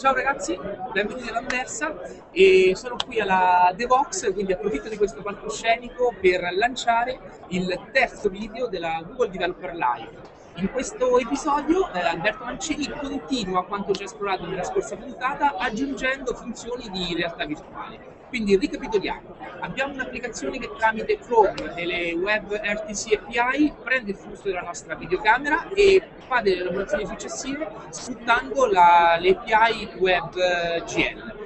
Ciao ragazzi, benvenuti all'Anversa e sono qui alla Devox, quindi approfitto di questo palcoscenico per lanciare il terzo video della Google Developer Live. In questo episodio eh, Alberto Mancini continua quanto già esplorato nella scorsa puntata aggiungendo funzioni di realtà virtuale. Quindi ricapitoliamo, abbiamo un'applicazione che tramite Chrome e le WebRTC API prende il flusso della nostra videocamera e sviluppa delle lavorazioni successive sfruttando l'API WebGL. Eh,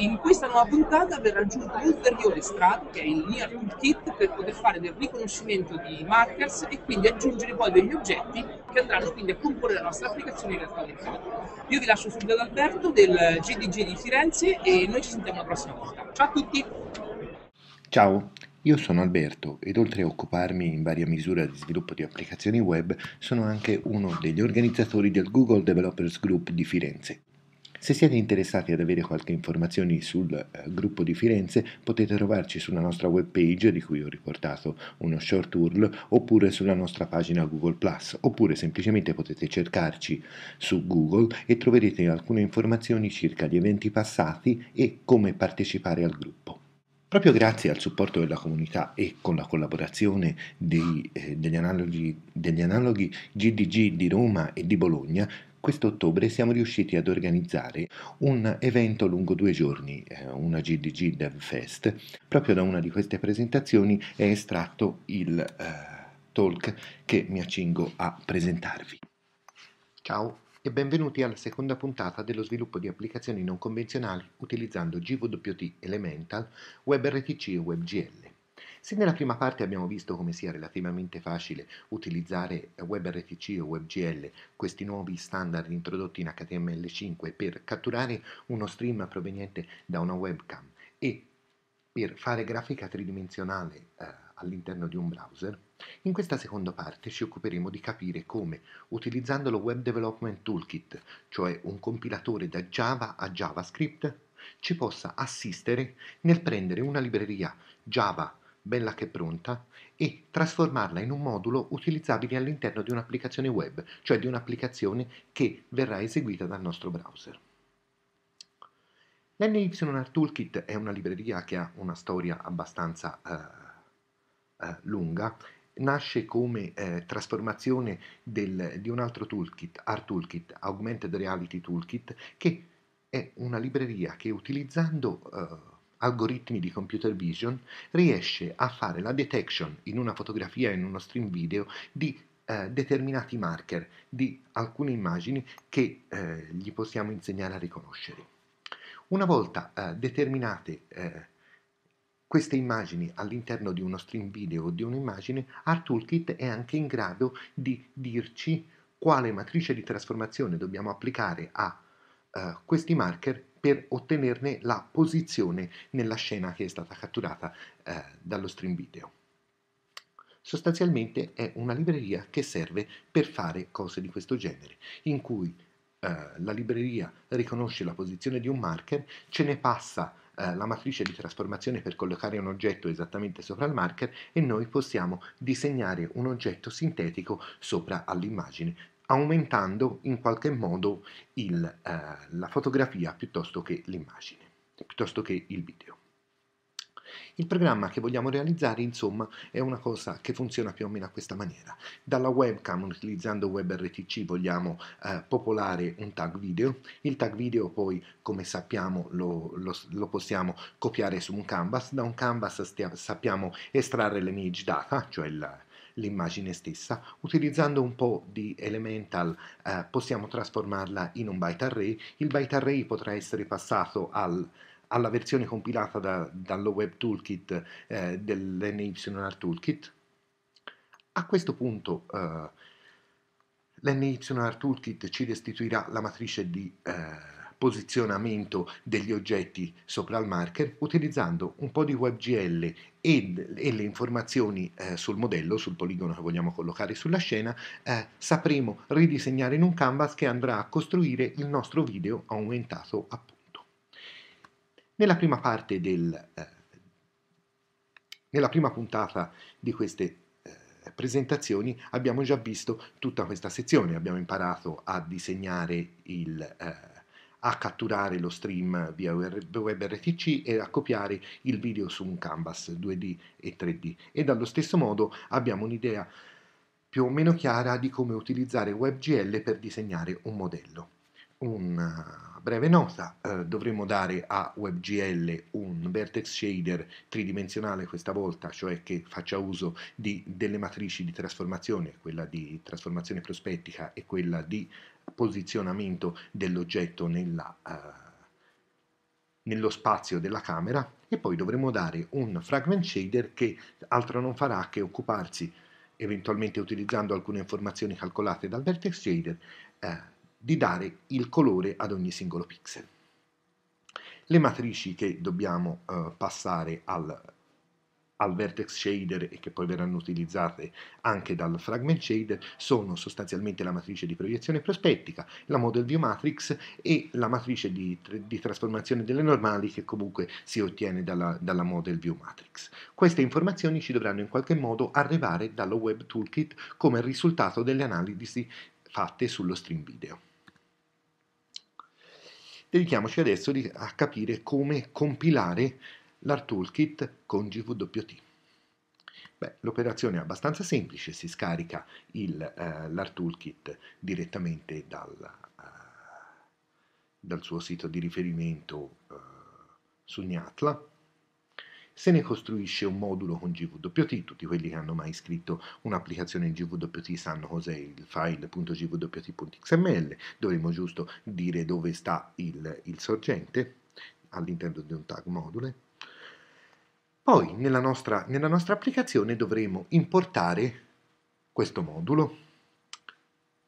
in questa nuova puntata verrà aggiunto un ulteriore strato che è il Near Toolkit per poter fare del riconoscimento di markers e quindi aggiungere poi degli oggetti che andranno quindi a comporre la nostra applicazione in realtà aumentata. Io vi lascio subito ad Alberto del GDG di Firenze e noi ci sentiamo la prossima volta. Ciao a tutti! Ciao! Io sono Alberto ed oltre a occuparmi in varia misura di sviluppo di applicazioni web, sono anche uno degli organizzatori del Google Developers Group di Firenze. Se siete interessati ad avere qualche informazione sul eh, gruppo di Firenze, potete trovarci sulla nostra webpage di cui ho riportato uno short URL oppure sulla nostra pagina Google Plus, oppure semplicemente potete cercarci su Google e troverete alcune informazioni circa gli eventi passati e come partecipare al gruppo. Proprio grazie al supporto della comunità e con la collaborazione dei, eh, degli, analoghi, degli analoghi GDG di Roma e di Bologna, quest'ottobre siamo riusciti ad organizzare un evento lungo due giorni, eh, una GDG Dev Fest. Proprio da una di queste presentazioni è estratto il eh, talk che mi accingo a presentarvi. Ciao! e benvenuti alla seconda puntata dello sviluppo di applicazioni non convenzionali utilizzando GWT Elemental, WebRTC e WebGL. Se nella prima parte abbiamo visto come sia relativamente facile utilizzare WebRTC o WebGL, questi nuovi standard introdotti in HTML5 per catturare uno stream proveniente da una webcam e per fare grafica tridimensionale eh, all'interno di un browser, in questa seconda parte ci occuperemo di capire come, utilizzando lo Web Development Toolkit, cioè un compilatore da Java a JavaScript, ci possa assistere nel prendere una libreria Java bella che pronta e trasformarla in un modulo utilizzabile all'interno di un'applicazione web, cioè di un'applicazione che verrà eseguita dal nostro browser. L'NYR Toolkit è una libreria che ha una storia abbastanza eh, eh, lunga nasce come eh, trasformazione del, di un altro toolkit, Art Toolkit, Augmented Reality Toolkit, che è una libreria che utilizzando eh, algoritmi di computer vision riesce a fare la detection in una fotografia, in uno stream video, di eh, determinati marker, di alcune immagini che eh, gli possiamo insegnare a riconoscere. Una volta eh, determinate queste immagini all'interno di uno stream video o di un'immagine, ArToolkit è anche in grado di dirci quale matrice di trasformazione dobbiamo applicare a uh, questi marker per ottenerne la posizione nella scena che è stata catturata uh, dallo stream video. Sostanzialmente è una libreria che serve per fare cose di questo genere, in cui uh, la libreria riconosce la posizione di un marker, ce ne passa eh, la matrice di trasformazione per collocare un oggetto esattamente sopra il marker e noi possiamo disegnare un oggetto sintetico sopra all'immagine aumentando in qualche modo il, eh, la fotografia piuttosto che l'immagine, piuttosto che il video. Il programma che vogliamo realizzare, insomma, è una cosa che funziona più o meno a questa maniera. Dalla webcam, utilizzando WebRTC, vogliamo eh, popolare un tag video. Il tag video poi, come sappiamo, lo, lo, lo possiamo copiare su un canvas. Da un canvas stia, sappiamo estrarre l'image data, cioè la, l'immagine stessa. Utilizzando un po' di Elemental eh, possiamo trasformarla in un byte array. Il byte array potrà essere passato al alla versione compilata da, dallo Web Toolkit eh, dell'NYR Toolkit. A questo punto eh, l'NYR Toolkit ci restituirà la matrice di eh, posizionamento degli oggetti sopra il marker utilizzando un po' di WebGL e, e le informazioni eh, sul modello, sul poligono che vogliamo collocare sulla scena, eh, sapremo ridisegnare in un canvas che andrà a costruire il nostro video aumentato appunto. Nella prima parte del, eh, nella prima puntata di queste eh, presentazioni abbiamo già visto tutta questa sezione, abbiamo imparato a disegnare il, eh, a catturare lo stream via WebRTC e a copiare il video su un canvas 2D e 3D e dallo stesso modo abbiamo un'idea più o meno chiara di come utilizzare WebGL per disegnare un modello, un, breve nota eh, dovremo dare a WebGL un vertex shader tridimensionale questa volta, cioè che faccia uso di, delle matrici di trasformazione, quella di trasformazione prospettica e quella di posizionamento dell'oggetto nella... Eh, nello spazio della camera e poi dovremo dare un fragment shader che altro non farà che occuparsi, eventualmente utilizzando alcune informazioni calcolate dal vertex shader, eh, di dare il colore ad ogni singolo pixel. Le matrici che dobbiamo eh, passare al, al vertex shader e che poi verranno utilizzate anche dal fragment shader sono sostanzialmente la matrice di proiezione prospettica, la model view matrix e la matrice di, di trasformazione delle normali che comunque si ottiene dalla, dalla, model view matrix. Queste informazioni ci dovranno in qualche modo arrivare dallo web toolkit come risultato delle analisi fatte sullo stream video dedichiamoci adesso a capire come compilare l'art toolkit con GVWT. l'operazione è abbastanza semplice, si scarica l'art eh, toolkit direttamente dal, eh, dal, suo sito di riferimento eh, su Gnatla se ne costruisce un modulo con GWT, tutti quelli che hanno mai scritto un'applicazione in GWT sanno cos'è il file.gwt.xml, dovremmo giusto dire dove sta il, il sorgente all'interno di un tag module. Poi nella nostra, nella nostra applicazione dovremo importare questo modulo.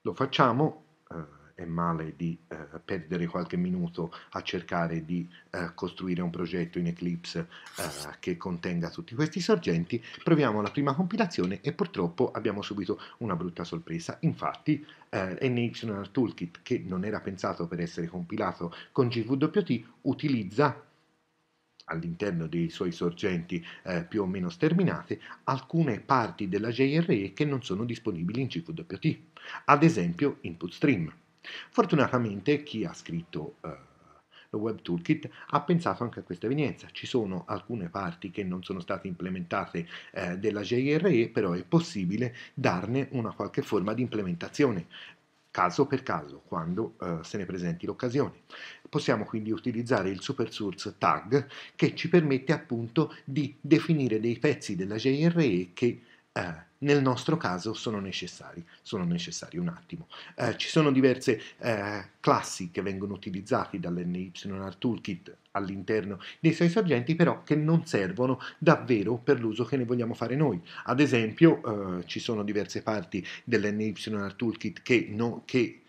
Lo facciamo... Eh, è male di eh, perdere qualche minuto a cercare di eh, costruire un progetto in Eclipse eh, che contenga tutti questi sorgenti, proviamo la prima compilazione e purtroppo abbiamo subito una brutta sorpresa. Infatti eh, NYR Toolkit, che non era pensato per essere compilato con GWT, utilizza all'interno dei suoi sorgenti eh, più o meno sterminate alcune parti della JRE che non sono disponibili in CQWT, ad esempio input stream. Fortunatamente chi ha scritto eh, lo Web Toolkit ha pensato anche a questa evenienza. Ci sono alcune parti che non sono state implementate eh, della JRE, però è possibile darne una qualche forma di implementazione caso per caso, quando eh, se ne presenti l'occasione. Possiamo quindi utilizzare il SuperSource tag che ci permette appunto di definire dei pezzi della JRE che eh, nel nostro caso sono necessari, sono necessari un attimo. Eh, ci sono diverse eh, classi che vengono utilizzate dall'NYR Toolkit all'interno dei suoi sorgenti, però che non servono davvero per l'uso che ne vogliamo fare noi. Ad esempio, eh, ci sono diverse parti dell'NYR Toolkit che, no, che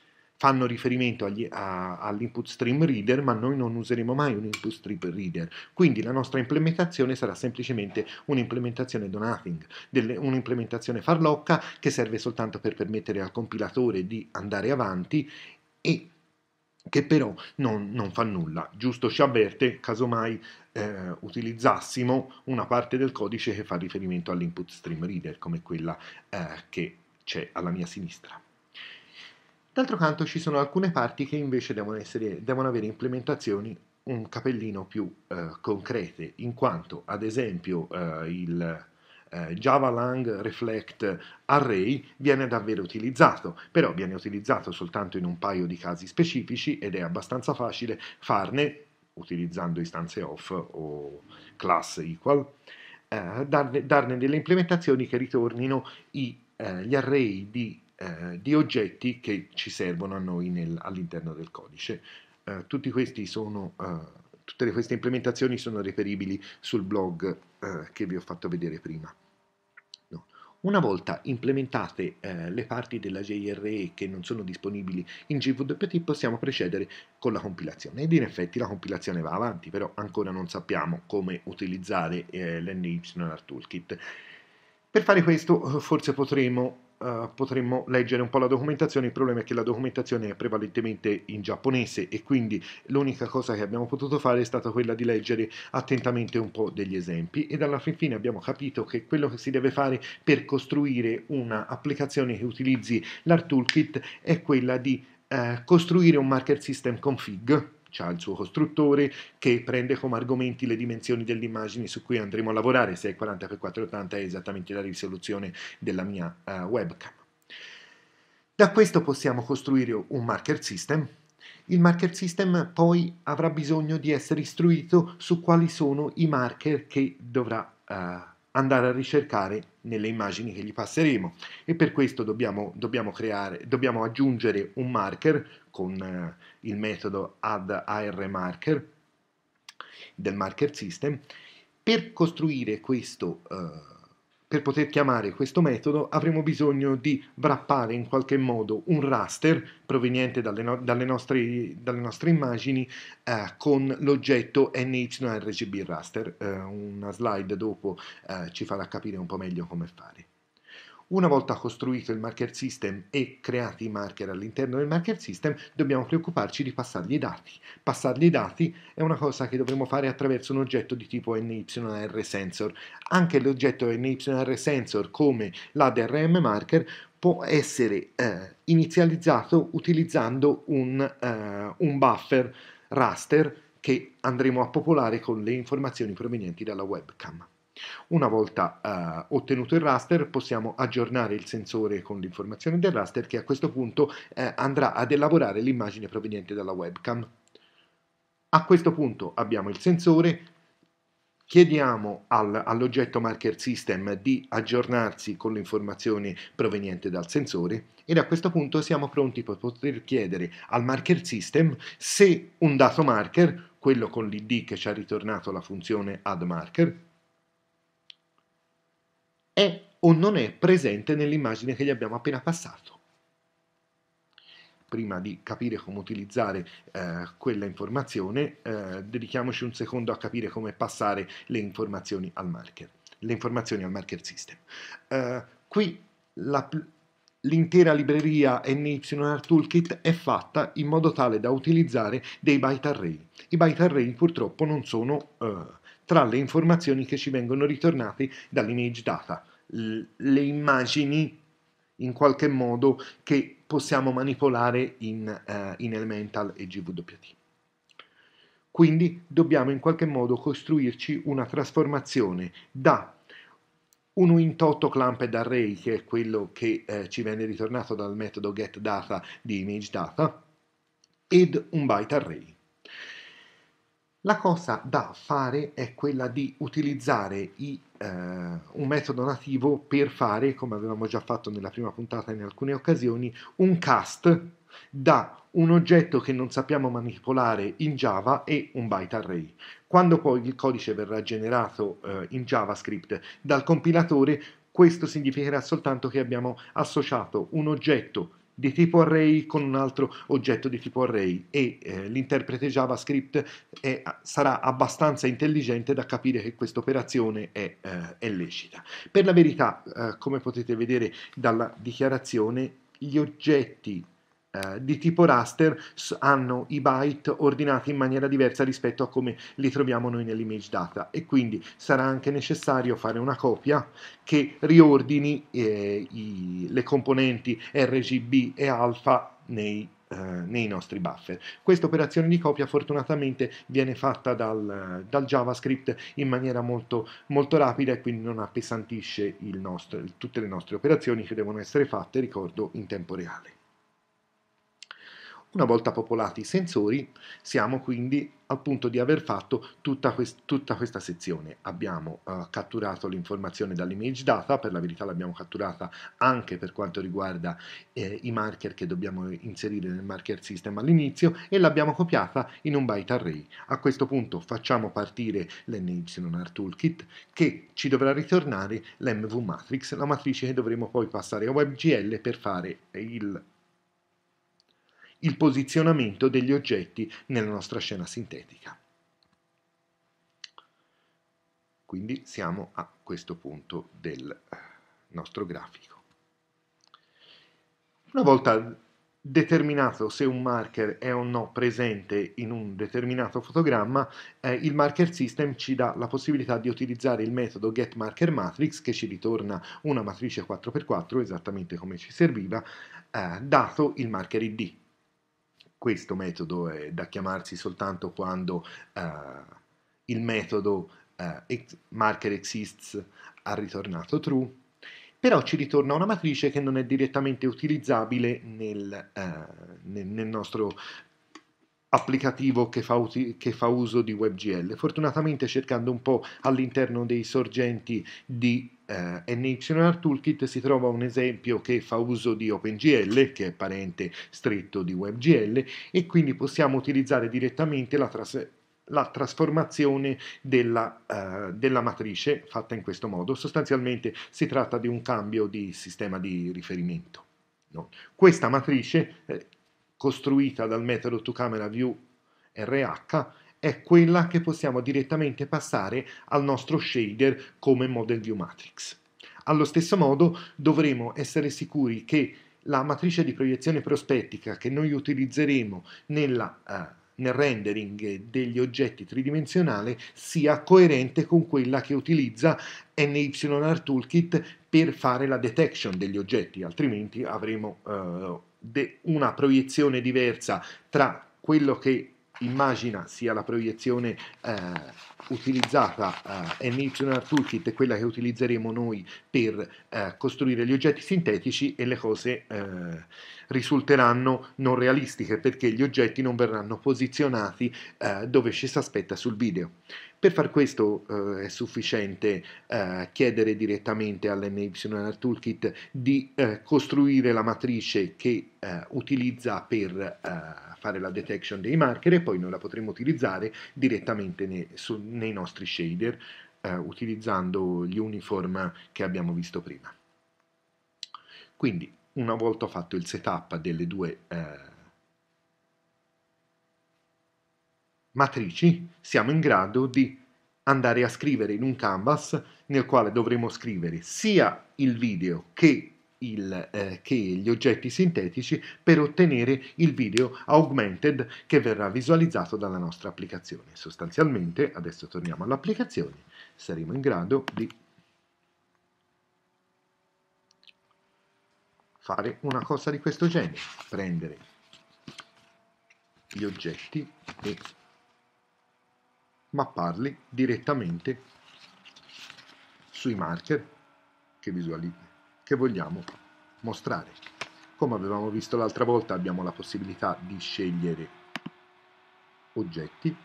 fanno riferimento all'input stream reader, ma noi non useremo mai un input stream reader. Quindi la nostra implementazione sarà semplicemente un'implementazione do nothing, un'implementazione farlocca che serve soltanto per permettere al compilatore di andare avanti e che però non, non fa nulla, giusto ci avverte casomai eh, utilizzassimo una parte del codice che fa riferimento all'input stream reader come quella eh, che c'è alla mia sinistra. D'altro canto ci sono alcune parti che invece devono, essere, devono avere implementazioni un capellino più eh, concrete, in quanto ad esempio eh, il eh, Java Lang Reflect Array viene davvero utilizzato, però viene utilizzato soltanto in un paio di casi specifici ed è abbastanza facile farne, utilizzando istanze off o class equal, eh, darne, darne, delle implementazioni che ritornino i, eh, gli array di eh, di oggetti che ci servono a noi nel, all'interno del codice. Eh, tutti questi sono, eh, tutte queste implementazioni sono reperibili sul blog eh, che vi ho fatto vedere prima. Una volta implementate eh, le parti della JRE che non sono disponibili in GWT possiamo procedere con la compilazione ed in effetti la compilazione va avanti però ancora non sappiamo come utilizzare l'NY Toolkit. Per fare questo forse potremo eh, potremmo leggere un po' la documentazione, il problema è che la documentazione è prevalentemente in giapponese e quindi l'unica cosa che abbiamo potuto fare è stata quella di leggere attentamente un po' degli esempi e alla fin fine abbiamo capito che quello che si deve fare per costruire un'applicazione che utilizzi l'art toolkit è quella di uh, costruire un marker system config ha il suo costruttore che prende come argomenti le dimensioni delle immagini su cui andremo a lavorare, 640x480 è esattamente la risoluzione della mia uh, webcam. Da questo possiamo costruire un marker system. Il marker system poi avrà bisogno di essere istruito su quali sono i marker che dovrà uh, andare a ricercare nelle immagini che gli passeremo e per questo dobbiamo, dobbiamo, creare, dobbiamo aggiungere un marker con eh, il metodo addArMarker del marker system per costruire questo eh, per poter chiamare questo metodo avremo bisogno di wrappare in qualche modo un raster proveniente dalle, no dalle, nostre, dalle nostre, immagini eh, con l'oggetto NYRGB raster. Eh, una slide dopo eh, ci farà capire un po' meglio come fare. Una volta costruito il marker system e creati i marker all'interno del marker system, dobbiamo preoccuparci di passargli i dati. Passargli i dati è una cosa che dovremo fare attraverso un oggetto di tipo NYR sensor. Anche l'oggetto NYR sensor come l'ADRM marker può essere eh, inizializzato utilizzando un, eh, un buffer raster che andremo a popolare con le informazioni provenienti dalla webcam. Una volta eh, ottenuto il raster possiamo aggiornare il sensore con l'informazione del raster che a questo punto eh, andrà ad elaborare l'immagine proveniente dalla webcam. A questo punto abbiamo il sensore, chiediamo al, all'oggetto marker system di aggiornarsi con l'informazione proveniente dal sensore ed a questo punto siamo pronti per poter chiedere al marker system se un dato marker, quello con l'id che ci ha ritornato la funzione add marker, è o non è presente nell'immagine che gli abbiamo appena passato. Prima di capire come utilizzare eh, quella informazione, eh, dedichiamoci un secondo a capire come passare le informazioni al marker, le informazioni al marker system. Eh, qui l'intera libreria NYR Toolkit è fatta in modo tale da utilizzare dei byte array. I byte array purtroppo non sono eh, tra le informazioni che ci vengono ritornate dall'image data, le immagini in qualche modo che possiamo manipolare in, uh, in Elemental e GWT. Quindi dobbiamo in qualche modo costruirci una trasformazione da un in 8 clamped array, che è quello che eh, ci viene ritornato dal metodo getData di imageData, ed un byte array. La cosa da fare è quella di utilizzare i, eh, un metodo nativo per fare, come avevamo già fatto nella prima puntata in alcune occasioni, un cast da un oggetto che non sappiamo manipolare in Java e un byte array. Quando poi il codice verrà generato eh, in JavaScript dal compilatore, questo significherà soltanto che abbiamo associato un oggetto di tipo array con un altro oggetto di tipo array e eh, l'interprete JavaScript è, sarà abbastanza intelligente da capire che questa operazione è, eh, è, lecita. Per la verità, eh, come potete vedere dalla dichiarazione, gli oggetti eh, di tipo raster hanno i byte ordinati in maniera diversa rispetto a come li troviamo noi nell'image data e quindi sarà anche necessario fare una copia che riordini eh, i, le componenti RGB e alfa nei eh, nei nostri buffer. Questa operazione di copia fortunatamente viene fatta dal, dal JavaScript in maniera molto, molto, rapida e quindi non appesantisce nostro, tutte le nostre operazioni che devono essere fatte, ricordo, in tempo reale. Una volta popolati i sensori siamo quindi al punto di aver fatto tutta, quest tutta questa sezione. Abbiamo uh, catturato l'informazione dall'image data, per la verità l'abbiamo catturata anche per quanto riguarda eh, i marker che dobbiamo inserire nel marker system all'inizio e l'abbiamo copiata in un byte array. A questo punto facciamo partire l'NYR toolkit che ci dovrà ritornare l'MV matrix, la matrice che dovremo poi passare a WebGL per fare il il posizionamento degli oggetti nella nostra scena sintetica. Quindi siamo a questo punto del eh, nostro grafico. Una volta determinato se un marker è o no presente in un determinato fotogramma, eh, il marker system ci dà la possibilità di utilizzare il metodo getMarkerMatrix che ci ritorna una matrice 4x4 esattamente come ci serviva, eh, dato il marker id questo metodo è da chiamarsi soltanto quando uh, il metodo uh, ex marker exists ha ritornato true, però ci ritorna una matrice che non è direttamente utilizzabile nel, uh, nel, nel nostro applicativo che fa, che fa, uso di WebGL. Fortunatamente cercando un po' all'interno dei sorgenti di eh, NXNR Toolkit si trova un esempio che fa uso di OpenGL, che è parente stretto di WebGL, e quindi possiamo utilizzare direttamente la, tras la trasformazione della, eh, della matrice fatta in questo modo. Sostanzialmente si tratta di un cambio di sistema di riferimento. No. Questa matrice, eh, costruita dal metodo toCameraView RH, è quella che possiamo direttamente passare al nostro shader come Model View Matrix. Allo stesso modo dovremo essere sicuri che la matrice di proiezione prospettica che noi utilizzeremo nella, eh, nel rendering degli oggetti tridimensionali sia coerente con quella che utilizza NYR Toolkit per fare la detection degli oggetti, altrimenti avremo eh, una proiezione diversa tra quello che immagina sia la proiezione eh, utilizzata eh, NYR Toolkit quella che utilizzeremo noi per eh, costruire gli oggetti sintetici e le cose eh, risulteranno non realistiche perché gli oggetti non verranno posizionati eh, dove ci si aspetta sul video. Per far questo eh, è sufficiente eh, chiedere direttamente all'NYR Toolkit di costruire la matrice che utilizza per fare la detection dei marker e poi noi la potremo utilizzare direttamente nei, su, nei nostri shader eh, utilizzando gli uniform che abbiamo visto prima. Quindi una volta fatto il setup delle due eh, matrici siamo in grado di andare a scrivere in un canvas nel quale dovremo scrivere sia il video che il, eh, che gli oggetti sintetici per ottenere il video augmented che verrà visualizzato dalla nostra applicazione. Sostanzialmente, adesso torniamo all'applicazione, saremo in grado di fare una cosa di questo genere, prendere gli oggetti e mapparli direttamente sui marker che visualizziamo che vogliamo mostrare. Come avevamo visto l'altra volta abbiamo la possibilità di scegliere oggetti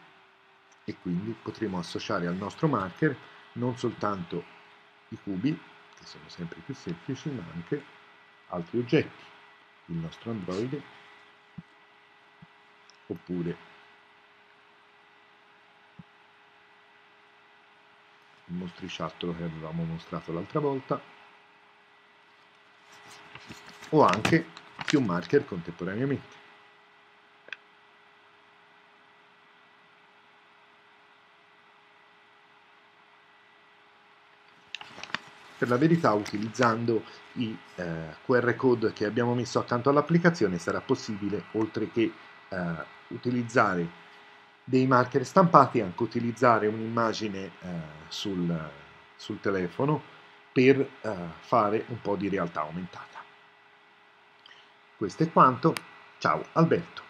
e quindi potremo associare al nostro marker non soltanto i cubi, che sono sempre più semplici, ma anche altri oggetti, il nostro androide oppure il mostriciattolo che avevamo mostrato l'altra volta o anche più marker contemporaneamente. Per la verità utilizzando i eh, QR code che abbiamo messo accanto all'applicazione sarà possibile, oltre che eh, utilizzare dei marker stampati, anche utilizzare un'immagine eh, sul, sul, telefono per eh, fare un po' di realtà aumentata. Questo è quanto. Ciao Alberto.